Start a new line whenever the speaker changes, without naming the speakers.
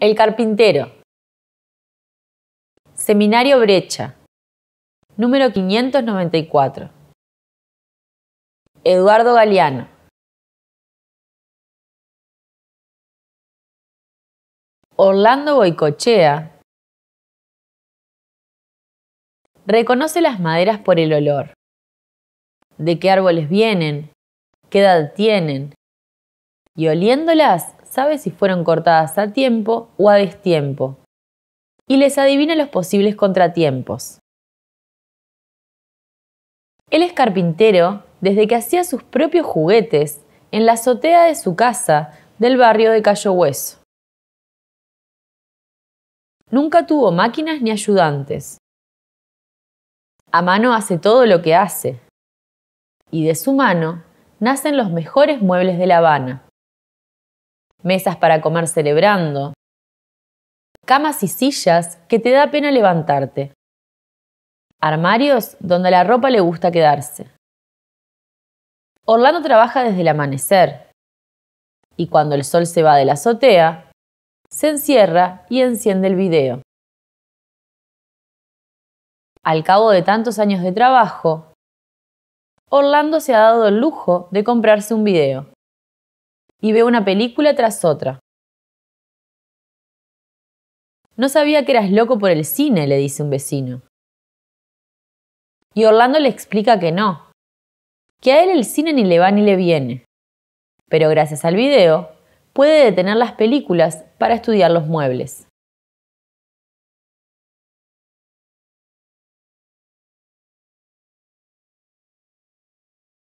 El carpintero. Seminario Brecha.
Número 594. Eduardo Galeano. Orlando Boicochea.
Reconoce las maderas por el olor. De qué árboles vienen, qué edad tienen. Y oliéndolas, sabe si fueron cortadas a tiempo o a destiempo, y les adivina los posibles contratiempos. Él es carpintero desde que hacía sus propios juguetes en la azotea de su casa del barrio de Cayo Hueso. Nunca tuvo máquinas ni ayudantes. A mano hace todo lo que hace. Y de su mano nacen los mejores muebles de La Habana mesas para comer celebrando, camas y sillas que te da pena levantarte, armarios donde la ropa le gusta quedarse. Orlando trabaja desde el amanecer y cuando el sol se va de la azotea, se encierra y enciende el video. Al cabo de tantos años de trabajo, Orlando se ha dado el lujo de comprarse un video y ve una película tras otra. No sabía que eras loco por el cine, le dice un vecino. Y Orlando le explica que no, que a él el cine ni le va ni le viene. Pero gracias al video, puede detener las películas
para estudiar los muebles.